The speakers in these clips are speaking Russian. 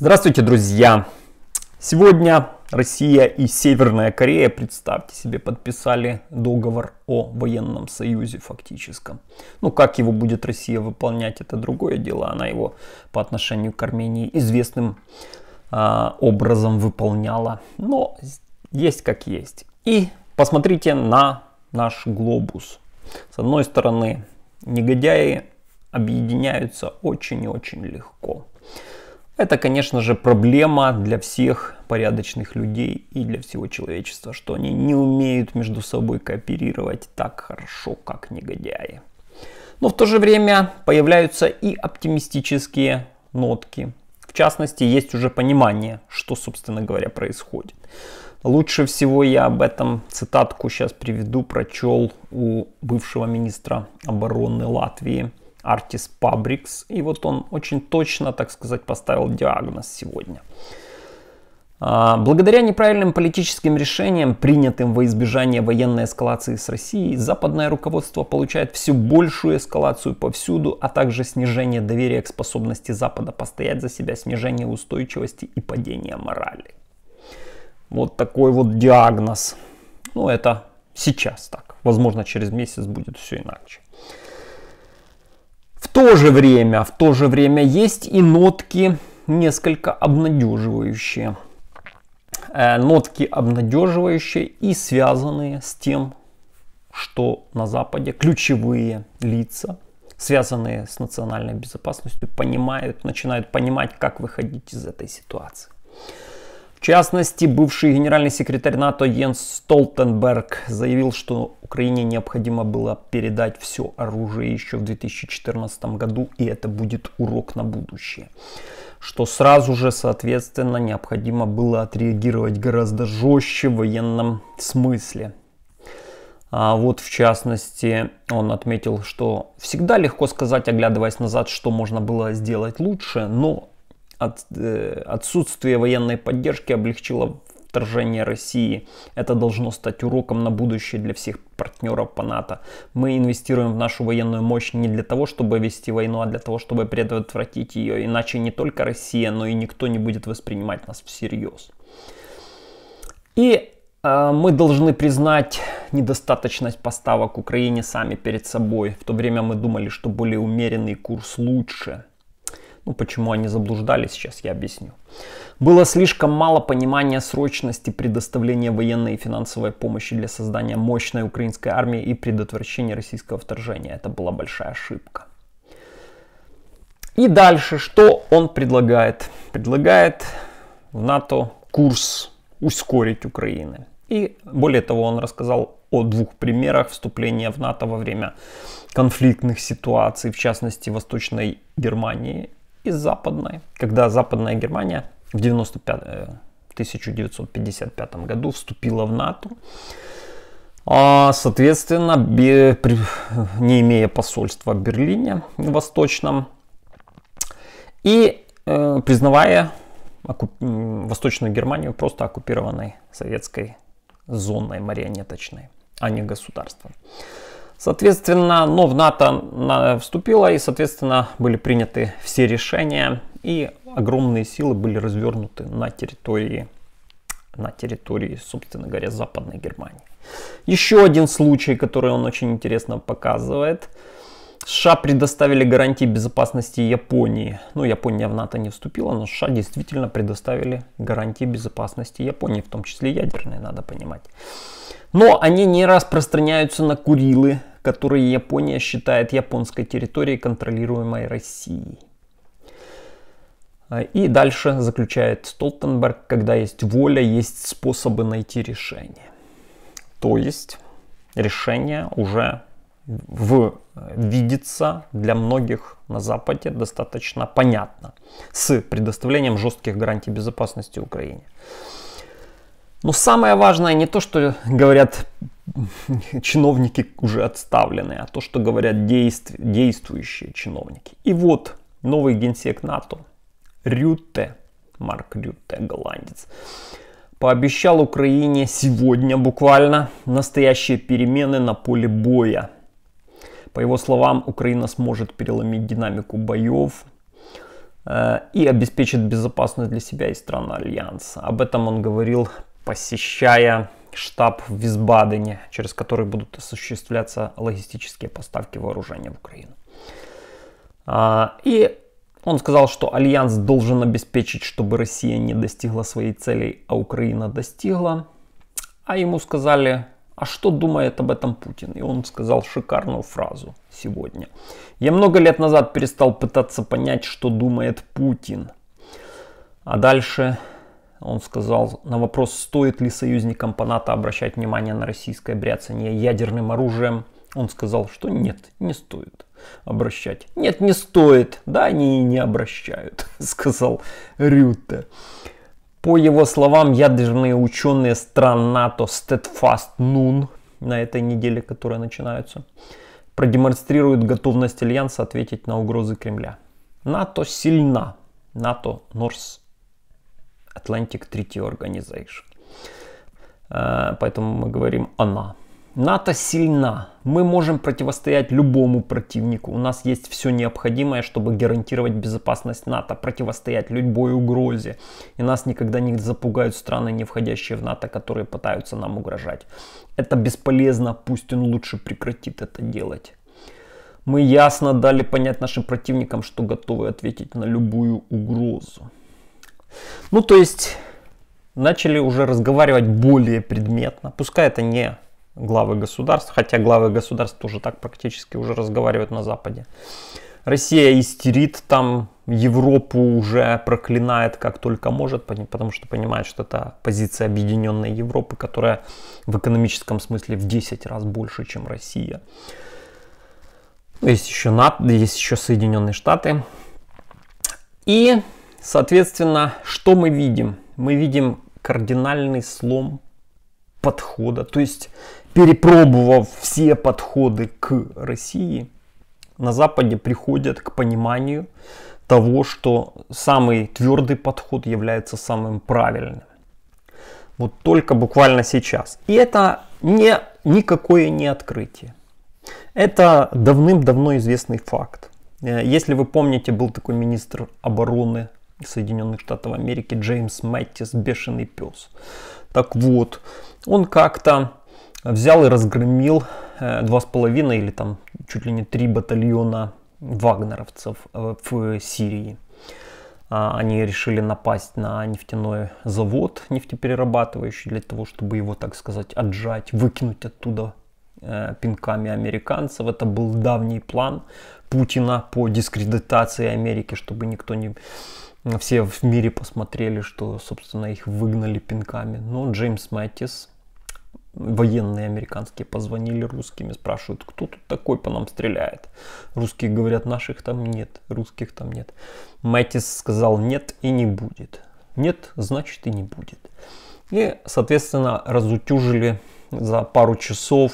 Здравствуйте, друзья! Сегодня Россия и Северная Корея, представьте себе, подписали договор о военном союзе фактическом. Ну, как его будет Россия выполнять, это другое дело. Она его по отношению к Армении известным э, образом выполняла. Но есть как есть. И посмотрите на наш глобус. С одной стороны, негодяи объединяются очень и очень легко. Это, конечно же, проблема для всех порядочных людей и для всего человечества, что они не умеют между собой кооперировать так хорошо, как негодяи. Но в то же время появляются и оптимистические нотки. В частности, есть уже понимание, что, собственно говоря, происходит. Лучше всего я об этом цитатку сейчас приведу, прочел у бывшего министра обороны Латвии – Artis Fabrics. И вот он очень точно, так сказать, поставил диагноз сегодня. А, благодаря неправильным политическим решениям, принятым во избежание военной эскалации с Россией, западное руководство получает все большую эскалацию повсюду, а также снижение доверия к способности Запада постоять за себя, снижение устойчивости и падение морали. Вот такой вот диагноз. Ну это сейчас так. Возможно через месяц будет все иначе. В то же время, в то же время есть и нотки несколько обнадеживающие. Э, нотки обнадеживающие и связанные с тем, что на Западе ключевые лица, связанные с национальной безопасностью, понимают, начинают понимать, как выходить из этой ситуации. В частности, бывший генеральный секретарь НАТО Йенс Столтенберг заявил, что Украине необходимо было передать все оружие еще в 2014 году, и это будет урок на будущее. Что сразу же, соответственно, необходимо было отреагировать гораздо жестче в военном смысле. А вот в частности, он отметил, что всегда легко сказать, оглядываясь назад, что можно было сделать лучше, но от, э, отсутствие военной поддержки облегчило вторжение России. Это должно стать уроком на будущее для всех партнеров по НАТО. Мы инвестируем в нашу военную мощь не для того, чтобы вести войну, а для того, чтобы предотвратить ее. Иначе не только Россия, но и никто не будет воспринимать нас всерьез. И э, мы должны признать недостаточность поставок Украине сами перед собой. В то время мы думали, что более умеренный курс лучше. Ну, почему они заблуждались, сейчас я объясню. Было слишком мало понимания срочности предоставления военной и финансовой помощи для создания мощной украинской армии и предотвращения российского вторжения. Это была большая ошибка. И дальше, что он предлагает? Предлагает в НАТО курс ускорить Украины. И более того, он рассказал о двух примерах вступления в НАТО во время конфликтных ситуаций, в частности, Восточной Германии и западной, когда западная Германия в 1955 э, году вступила в НАТО. А, соответственно, не имея посольства в Берлине восточном и э, признавая Восточную Германию просто оккупированной советской зоной марионеточной, а не государством. Соответственно, но ну, в НАТО вступила и, соответственно, были приняты все решения и огромные силы были развернуты на территории, на территории, собственно говоря, Западной Германии. Еще один случай, который он очень интересно показывает. США предоставили гарантии безопасности Японии. Ну, Япония в НАТО не вступила, но США действительно предоставили гарантии безопасности Японии, в том числе ядерные, надо понимать. Но они не распространяются на Курилы, которые Япония считает японской территорией, контролируемой Россией. А, и дальше заключает Столтенберг, когда есть воля, есть способы найти решение. То есть решение уже в, видится для многих на Западе достаточно понятно с предоставлением жестких гарантий безопасности Украине. Но самое важное не то, что говорят чиновники уже отставленные, а то, что говорят действ... действующие чиновники. И вот новый генсек НАТО Рютте, Марк Рютте, голландец, пообещал Украине сегодня буквально настоящие перемены на поле боя. По его словам, Украина сможет переломить динамику боев, э, и обеспечит безопасность для себя и стран Альянса. Об этом он говорил, посещая штаб в Висбадене, через который будут осуществляться логистические поставки вооружения в Украину. А, и он сказал, что Альянс должен обеспечить, чтобы Россия не достигла своей цели, а Украина достигла. А ему сказали, а что думает об этом Путин? И он сказал шикарную фразу сегодня. Я много лет назад перестал пытаться понять, что думает Путин. А дальше он сказал на вопрос, стоит ли союзникам по НАТО обращать внимание на российское бряцание ядерным оружием. Он сказал, что нет, не стоит обращать. Нет, не стоит, да, они и не обращают, сказал Рюта. По его словам, ядерные ученые стран НАТО Steadfast Nun на этой неделе, которая начинается, продемонстрируют готовность Альянса ответить на угрозы Кремля. НАТО сильна. НАТО Норс Atlantic Treaty Organization. Э, поэтому мы говорим «она». НАТО сильна. Мы можем противостоять любому противнику. У нас есть все необходимое, чтобы гарантировать безопасность НАТО, противостоять любой угрозе. И нас никогда не запугают страны, не входящие в НАТО, которые пытаются нам угрожать. Это бесполезно, Пусть он лучше прекратит это делать. Мы ясно дали понять нашим противникам, что готовы ответить на любую угрозу. Ну, то есть начали уже разговаривать более предметно. Пускай это не главы государств, хотя главы государств тоже так практически уже разговаривают на Западе. Россия истерит там, Европу уже проклинает как только может, потому что понимает, что это позиция объединенной Европы, которая в экономическом смысле в 10 раз больше, чем Россия. Есть еще НАТО, есть еще Соединенные Штаты. И Соответственно, что мы видим? Мы видим кардинальный слом подхода. То есть, перепробовав все подходы к России, на Западе приходят к пониманию того, что самый твердый подход является самым правильным. Вот только буквально сейчас. И это не, никакое не открытие. Это давным-давно известный факт. Э, если вы помните, был такой министр обороны Соединенных Штатов Америки Джеймс Мэттис «Бешеный пес». Так вот, он как-то взял и разгромил э, два с половиной или там чуть ли не три батальона вагнеровцев э, в Сирии. А, они решили напасть на нефтяной завод нефтеперерабатывающий для того, чтобы его, так сказать, отжать, выкинуть оттуда э, пинками американцев. Это был давний план Путина по дискредитации Америки, чтобы никто не все в мире посмотрели, что, собственно, их выгнали пинками. Но ну, Джеймс Мэттис, военные американские, позвонили русскими, спрашивают, кто тут такой по нам стреляет. Русские говорят, наших там нет, русских там нет. Мэттис сказал, нет и не будет. Нет, значит и не будет. И, соответственно, разутюжили за пару часов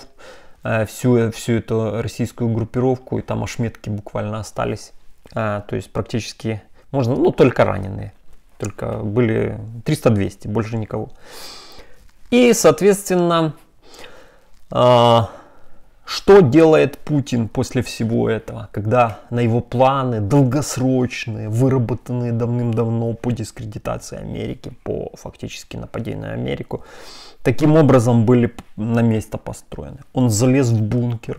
э, всю, всю эту российскую группировку, и там ошметки буквально остались. А, то есть практически можно, ну, только раненые. Только были 300-200, больше никого. И, соответственно, а, что делает Путин после всего этого, когда на его планы долгосрочные, выработанные давным-давно по дискредитации Америки, по фактически нападению на Америку, таким образом были на место построены? Он залез в бункер,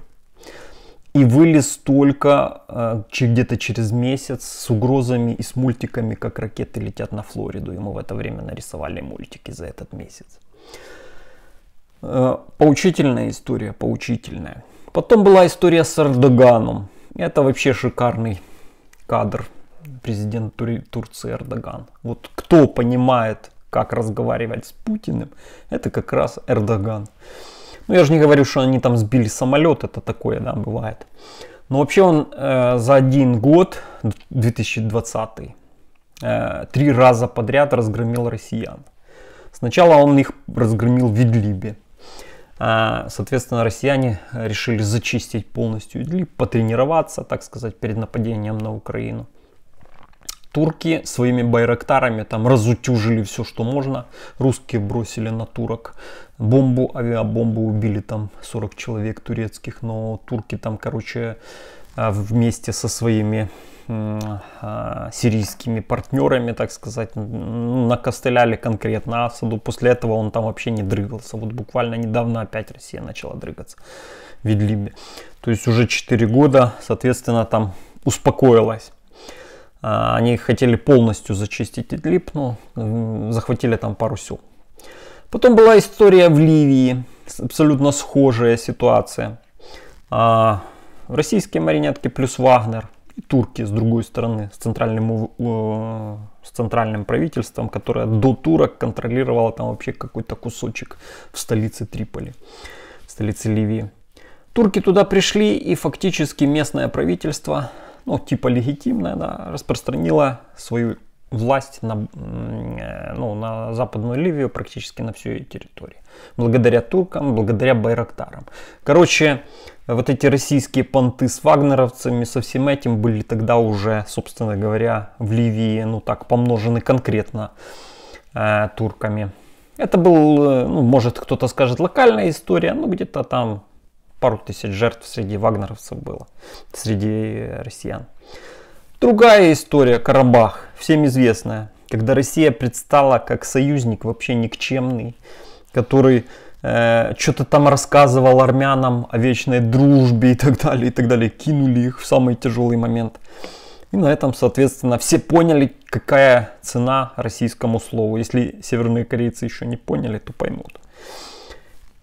и вылез только э, где-то через месяц с угрозами и с мультиками, как ракеты летят на Флориду. Ему в это время нарисовали мультики за этот месяц. Э, поучительная история, поучительная. Потом была история с Эрдоганом. Это вообще шикарный кадр. Президент Тур- Турции Эрдоган. Вот кто понимает, как разговаривать с Путиным, это как раз Эрдоган. Ну, я же не говорю, что они там сбили самолет, это такое, да, бывает. Но вообще он э, за один год, 2020, э, три раза подряд разгромил россиян. Сначала он их разгромил в Идлибе. Э, соответственно, россияне решили зачистить полностью Идлиб, потренироваться, так сказать, перед нападением на Украину турки своими байрактарами там разутюжили все, что можно. Русские бросили на турок бомбу, авиабомбу убили там 40 человек турецких, но турки там, короче, а, вместе со своими а, сирийскими партнерами, так сказать, накостыляли конкретно Асаду. После этого он там вообще не дрыгался. Вот буквально недавно опять Россия начала дрыгаться в Идлибе. То есть уже 4 года, соответственно, там успокоилась. А, они хотели полностью зачистить Идлиб, но ну, захватили там пару сел. Потом была история в Ливии, абсолютно схожая ситуация. А, российские марионетки плюс Вагнер и турки с другой стороны, с центральным, с центральным правительством, которое до турок контролировало там вообще какой-то кусочек в столице Триполи, в столице Ливии. Турки туда пришли и фактически местное правительство ну, типа легитимная, да, распространила свою власть на, э, ну, на Западную Ливию, практически на всю ее территорию. Благодаря туркам, благодаря байрактарам. Короче, вот эти российские понты с вагнеровцами, со всем этим были тогда уже, собственно говоря, в Ливии, ну так, помножены конкретно э, турками. Это был, э, ну, может кто-то скажет, локальная история, ну где-то там пару тысяч жертв среди вагнеровцев было, среди россиян. Другая история, Карабах, всем известная, когда Россия предстала как союзник вообще никчемный, который э, что-то там рассказывал армянам о вечной дружбе и так далее, и так далее, кинули их в самый тяжелый момент. И на этом, соответственно, все поняли, какая цена российскому слову. Если северные корейцы еще не поняли, то поймут.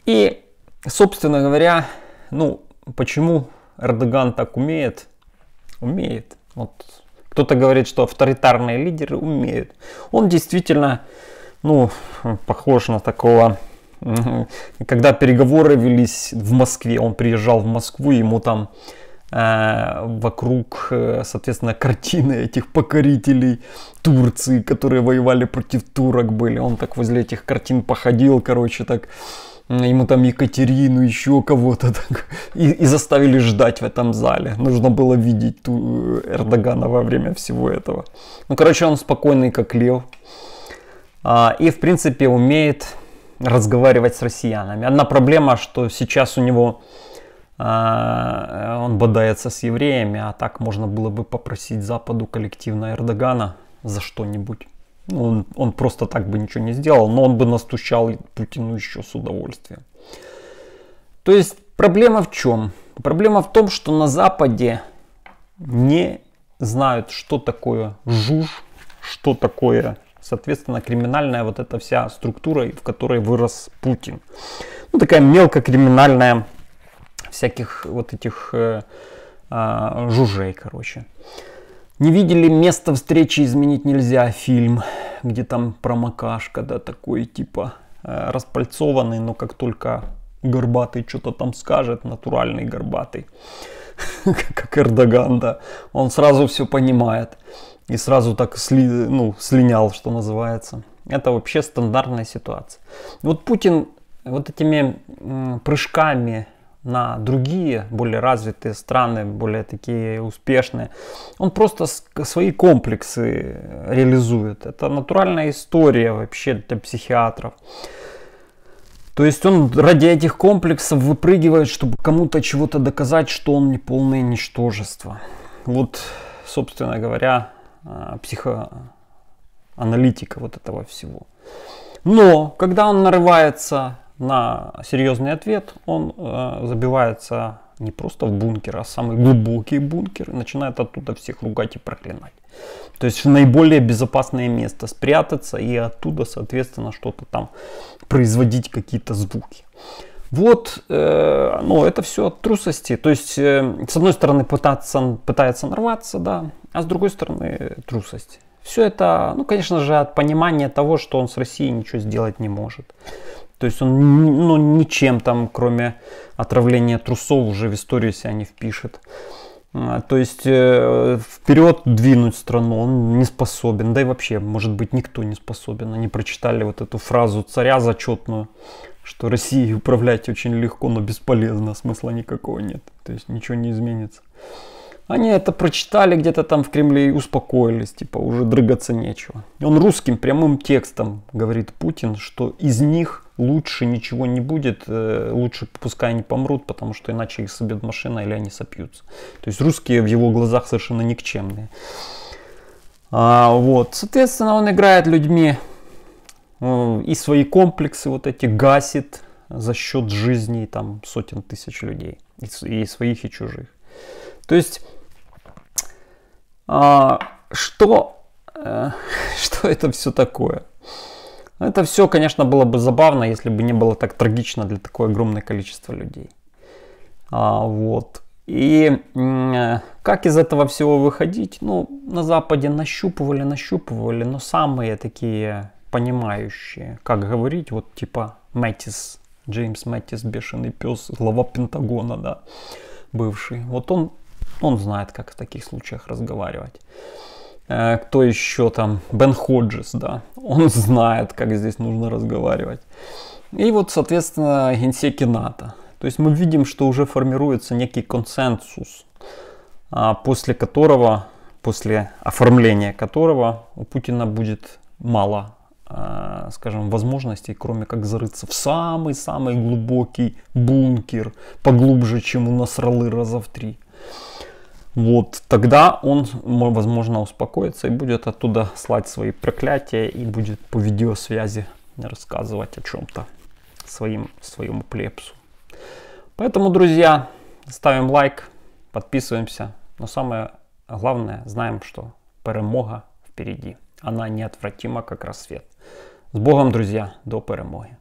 И, собственно говоря, ну, почему Эрдоган так умеет? Умеет. Вот кто-то говорит, что авторитарные лидеры умеют. Он действительно, ну, похож на такого когда переговоры велись в Москве, он приезжал в Москву, ему там э, вокруг, э, соответственно, картины этих покорителей Турции, которые воевали против турок были. Он так возле этих картин походил, короче, так ему там Екатерину, еще кого-то, так, и, и заставили ждать в этом зале. Нужно было видеть ту э, Эрдогана во время всего этого. Ну, короче, он спокойный, как лев, а, и, в принципе, умеет разговаривать с россиянами. Одна проблема, что сейчас у него а, э, он бодается с евреями, а так можно было бы попросить Западу коллективно Эрдогана за что-нибудь. Он, он просто так бы ничего не сделал, но он бы настучал Путину еще с удовольствием. То есть проблема в чем? Проблема в том, что на Западе не знают, что такое жуж, что такое, соответственно, криминальная вот эта вся структура, в которой вырос Путин. Ну, такая мелкокриминальная всяких вот этих э, э, а, жужей, короче. Не видели «Место встречи изменить нельзя» фильм, где там про Макашка, да, такой типа э, распальцованный, но как только горбатый что-то там скажет, натуральный горбатый, как Эрдоган, да, он сразу все понимает и сразу так сли, ну, слинял, что называется. Это вообще стандартная ситуация. Вот Путин вот этими прыжками на другие, более развитые страны, более такие успешные. Он просто свои комплексы реализует. Это натуральная история вообще для психиатров. То есть он ради этих комплексов выпрыгивает, чтобы кому-то чего-то доказать, что он не полное ничтожество. Вот, собственно говоря, а, психоаналитика вот этого всего. Но когда он нарывается на серьезный ответ он э, забивается не просто в бункер, а самый глубокий бункер, и начинает оттуда всех ругать и проклинать. То есть наиболее безопасное место спрятаться и оттуда, соответственно, что-то там производить какие-то звуки. Вот, э, ну, это все от трусости. То есть, э, с одной стороны, пытаться, пытается нарваться, да, а с другой стороны, трусость. Все это, ну, конечно же, от понимания того, что он с Россией ничего сделать не может. То есть он ну, ничем там, кроме отравления трусов, уже в историю себя не впишет. А, то есть э, вперед двинуть страну он не способен, да и вообще, может быть, никто не способен. Они прочитали вот эту фразу царя зачетную, что Россией управлять очень легко, но бесполезно, а смысла никакого нет. То есть ничего не изменится. Они это прочитали где-то там в Кремле и успокоились, типа уже дрыгаться нечего. Он русским прямым текстом говорит Путин, что из них лучше ничего не будет, э, лучше пускай они помрут, потому что иначе их собьет машина или они сопьются. То есть русские в его глазах совершенно никчемные. А, вот, соответственно, он играет людьми э, и свои комплексы вот эти гасит за счет жизней там сотен тысяч людей, и, своих, и чужих. То есть, а, что, а, что это все такое? Ну, это все, конечно, было бы забавно, если бы не было так трагично для такого огромного количества людей. А, вот. И э, как из этого всего выходить? Ну, на Западе нащупывали, нащупывали, но самые такие понимающие, как говорить, вот типа Мэттис, Джеймс Мэттис, бешеный пес, глава Пентагона, да, бывший. Вот он, он знает, как в таких случаях разговаривать. Э, кто еще там, Бен Ходжес, да, он знает, как здесь нужно разговаривать. И вот, соответственно, генсеки НАТО. То есть мы видим, что уже формируется некий консенсус, а, после которого, после оформления которого у Путина будет мало, а, скажем, возможностей, кроме как зарыться в самый-самый глубокий бункер, поглубже, чем у Насралы раза в три вот тогда он, возможно, успокоится и будет оттуда слать свои проклятия и будет по видеосвязи рассказывать о чем-то своим, своему плебсу. Поэтому, друзья, ставим лайк, подписываемся. Но самое главное, знаем, что перемога впереди. Она неотвратима, как рассвет. С Богом, друзья, до перемоги!